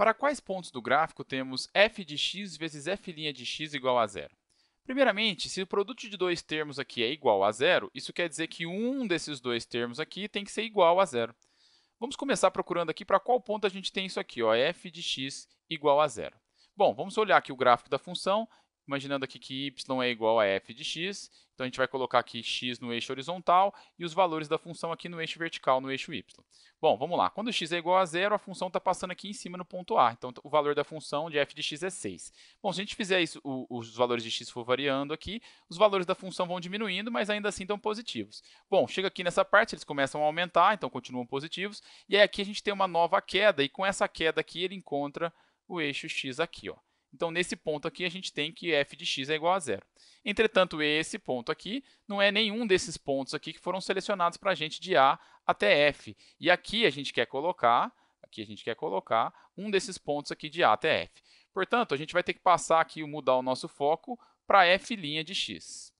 Para quais pontos do gráfico temos f de x vezes f' de x igual a zero? Primeiramente, se o produto de dois termos aqui é igual a zero, isso quer dizer que um desses dois termos aqui tem que ser igual a zero. Vamos começar procurando aqui para qual ponto a gente tem isso aqui, ó, f de x igual a zero. Bom, vamos olhar aqui o gráfico da função imaginando aqui que y é igual a f de x, então a gente vai colocar aqui x no eixo horizontal e os valores da função aqui no eixo vertical, no eixo y. Bom, vamos lá. Quando x é igual a zero, a função está passando aqui em cima no ponto A, então o valor da função de f de x é 6. Bom, se a gente fizer isso, o, os valores de x for variando aqui, os valores da função vão diminuindo, mas ainda assim estão positivos. Bom, chega aqui nessa parte, eles começam a aumentar, então continuam positivos, e aí aqui a gente tem uma nova queda, e com essa queda aqui ele encontra o eixo x aqui, ó. Então, nesse ponto aqui, a gente tem que f de x é igual a zero. Entretanto, esse ponto aqui não é nenhum desses pontos aqui que foram selecionados para a gente de A até F. E aqui a gente quer colocar, aqui a gente quer colocar um desses pontos aqui de A até F. Portanto, a gente vai ter que passar aqui, mudar o nosso foco para f' de x.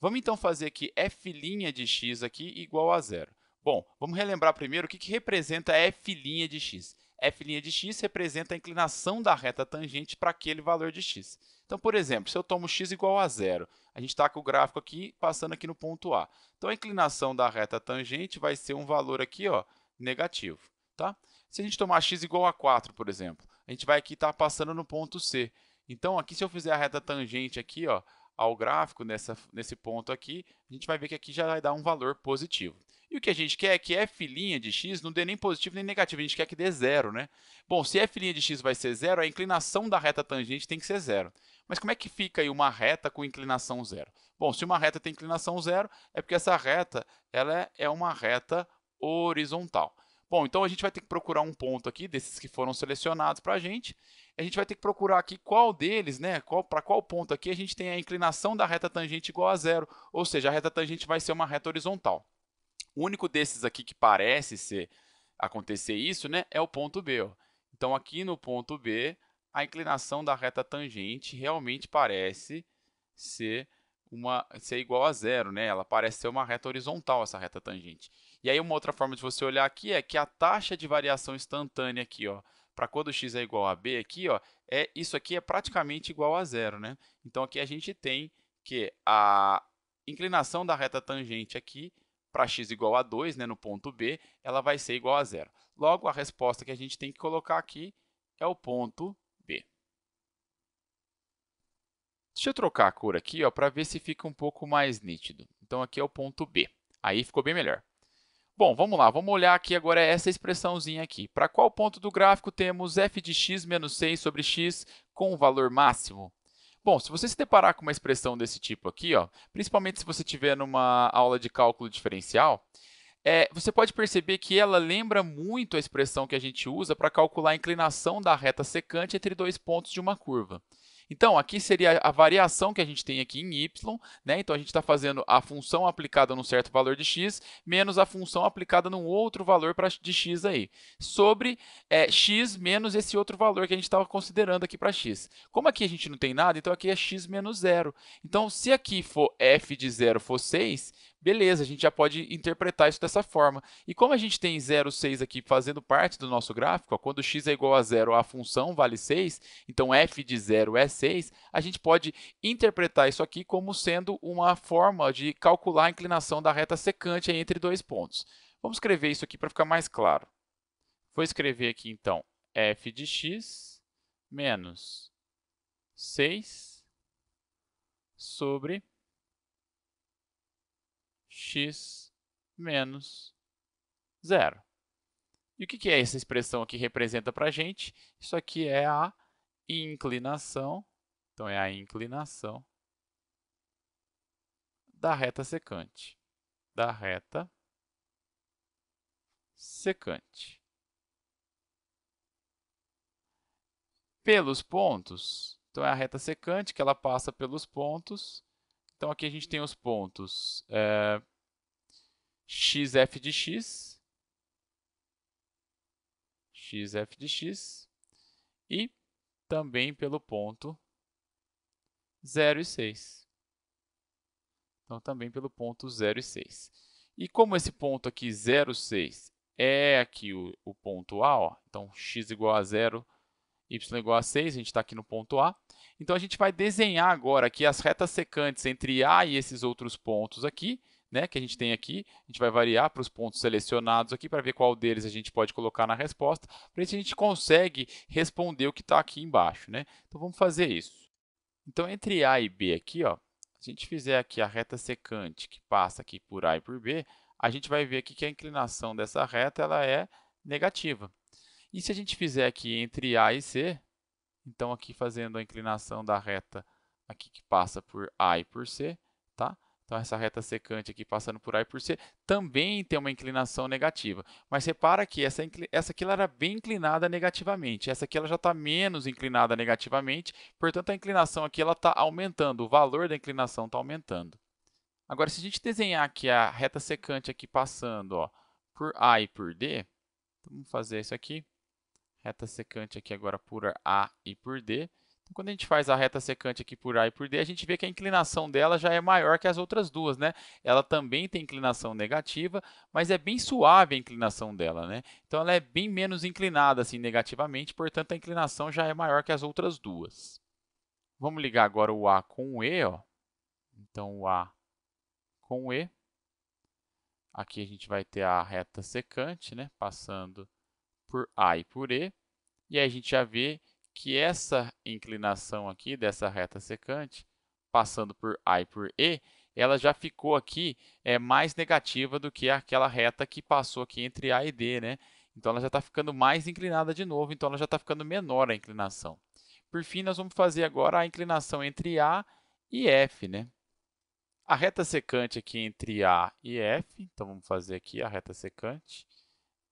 Vamos então fazer aqui f' de x aqui igual a zero. Bom, vamos relembrar primeiro o que, que representa f' de x f' de x representa a inclinação da reta tangente para aquele valor de x. Então, por exemplo, se eu tomo x igual a zero, a gente está com o gráfico aqui passando aqui no ponto A. Então, a inclinação da reta tangente vai ser um valor aqui ó, negativo. Tá? Se a gente tomar x igual a 4, por exemplo, a gente vai aqui estar tá passando no ponto C. Então, aqui, se eu fizer a reta tangente aqui ó, ao gráfico nessa, nesse ponto aqui, a gente vai ver que aqui já vai dar um valor positivo. E o que a gente quer é que f' de x não dê nem positivo nem negativo, a gente quer que dê zero. Né? Bom, se f' de x vai ser zero, a inclinação da reta tangente tem que ser zero. Mas como é que fica aí uma reta com inclinação zero? Bom, se uma reta tem inclinação zero, é porque essa reta ela é uma reta horizontal. Bom, então a gente vai ter que procurar um ponto aqui, desses que foram selecionados para a gente. A gente vai ter que procurar aqui qual deles, né? Qual, para qual ponto aqui a gente tem a inclinação da reta tangente igual a zero, ou seja, a reta tangente vai ser uma reta horizontal. O único desses aqui que parece ser acontecer isso né, é o ponto B. Ó. Então, aqui no ponto B, a inclinação da reta tangente realmente parece ser, uma, ser igual a zero. Né? Ela parece ser uma reta horizontal, essa reta tangente. E aí, uma outra forma de você olhar aqui é que a taxa de variação instantânea aqui, ó, para quando x é igual a b aqui, ó, é, isso aqui é praticamente igual a zero. Né? Então, aqui a gente tem que a inclinação da reta tangente aqui para x igual a 2, né, no ponto B, ela vai ser igual a zero. Logo, a resposta que a gente tem que colocar aqui é o ponto B. Deixa eu trocar a cor aqui para ver se fica um pouco mais nítido. Então, aqui é o ponto B. Aí ficou bem melhor. Bom, vamos lá, vamos olhar aqui agora essa expressãozinha aqui. Para qual ponto do gráfico temos f de x menos 6 sobre x com o valor máximo? Bom, se você se deparar com uma expressão desse tipo aqui, ó, principalmente se você tiver numa aula de cálculo diferencial, é, você pode perceber que ela lembra muito a expressão que a gente usa para calcular a inclinação da reta secante entre dois pontos de uma curva. Então, aqui seria a variação que a gente tem aqui em y, né? Então, a gente está fazendo a função aplicada num certo valor de x menos a função aplicada num outro valor pra, de x aí, sobre é, x menos esse outro valor que a gente estava considerando aqui para x. Como aqui a gente não tem nada, então aqui é x menos zero. Então, se aqui for f de zero for 6, beleza, a gente já pode interpretar isso dessa forma. E como a gente tem 0, 6 aqui fazendo parte do nosso gráfico, ó, quando x é igual a zero, a função vale 6, então f de zero é 16, a gente pode interpretar isso aqui como sendo uma forma de calcular a inclinação da reta secante entre dois pontos. Vamos escrever isso aqui para ficar mais claro. Vou escrever aqui, então, f de x menos 6 sobre x menos 0. E o que, é essa expressão aqui representa para a gente? Isso aqui é a inclinação, então é a inclinação da reta secante, da reta secante. Pelos pontos, então é a reta secante que ela passa pelos pontos. Então aqui a gente tem os pontos é, xf de x, xf de x e também pelo ponto 0 e 6. Então, também pelo ponto 0 e 6. E como esse ponto aqui, 0, 6, é aqui o, o ponto A, ó, então x igual a 0, y igual a 6, a gente está aqui no ponto A. Então, a gente vai desenhar agora aqui as retas secantes entre A e esses outros pontos aqui, né, que a gente tem aqui. A gente vai variar para os pontos selecionados aqui para ver qual deles a gente pode colocar na resposta, para ver se a gente consegue responder o que está aqui embaixo. Né? Então, vamos fazer isso. Então, entre A e B aqui, ó, se a gente fizer aqui a reta secante que passa aqui por A e por B, a gente vai ver aqui que a inclinação dessa reta ela é negativa. E se a gente fizer aqui entre A e C, então aqui fazendo a inclinação da reta aqui que passa por A e por C, então, essa reta secante aqui passando por A e por C também tem uma inclinação negativa. Mas repara que essa, essa aqui ela era bem inclinada negativamente. Essa aqui ela já está menos inclinada negativamente. Portanto, a inclinação aqui está aumentando. O valor da inclinação está aumentando. Agora, se a gente desenhar aqui a reta secante aqui passando ó, por A e por D, então vamos fazer isso aqui. Reta secante aqui agora por A e por D. Quando a gente faz a reta secante aqui por A e por D, a gente vê que a inclinação dela já é maior que as outras duas. Né? Ela também tem inclinação negativa, mas é bem suave a inclinação dela. Né? Então, ela é bem menos inclinada assim, negativamente, portanto, a inclinação já é maior que as outras duas. Vamos ligar agora o A com o E. Ó. Então, o A com o E. Aqui a gente vai ter a reta secante, né? passando por A e por E. E aí a gente já vê que essa inclinação aqui dessa reta secante, passando por A e por E, ela já ficou aqui é, mais negativa do que aquela reta que passou aqui entre A e D. Né? Então, ela já está ficando mais inclinada de novo, então ela já está ficando menor a inclinação. Por fim, nós vamos fazer agora a inclinação entre A e F. Né? A reta secante aqui entre A e F, então vamos fazer aqui a reta secante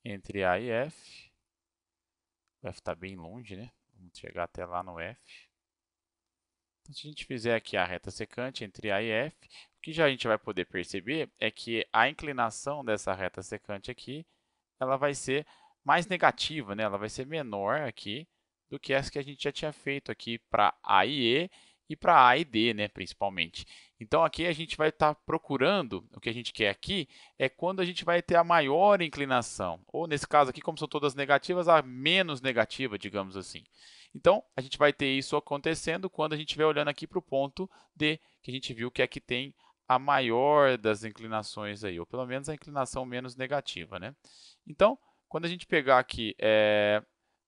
entre A e F. O F está bem longe, né? Vamos chegar até lá no F. Então, se a gente fizer aqui a reta secante entre A e F, o que já a gente vai poder perceber é que a inclinação dessa reta secante aqui ela vai ser mais negativa, né? ela vai ser menor aqui do que essa que a gente já tinha feito aqui para A e E e para A e D, né, principalmente. Então, aqui a gente vai estar tá procurando, o que a gente quer aqui é quando a gente vai ter a maior inclinação, ou nesse caso aqui, como são todas negativas, a menos negativa, digamos assim. Então, a gente vai ter isso acontecendo quando a gente estiver olhando aqui para o ponto D, que a gente viu que aqui é tem a maior das inclinações, aí, ou pelo menos a inclinação menos negativa. Né? Então, quando a gente pegar aqui é, eh,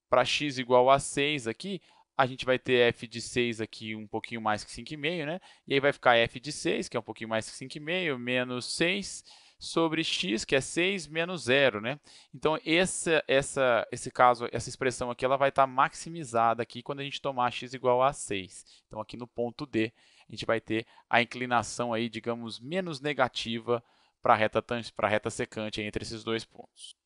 para x igual a 6 aqui, a gente vai ter f de 6 aqui um pouquinho mais que 5,5, né? E aí vai ficar f de 6, que é um pouquinho mais que 5,5, menos 6 sobre x, que é 6 menos 0, né? Então, essa, essa, esse caso, essa expressão aqui, ela vai estar tá maximizada aqui quando a gente tomar x igual a 6. Então, aqui no ponto D, a gente vai ter a inclinação aí, digamos, menos negativa para a reta, reta secante entre esses dois pontos.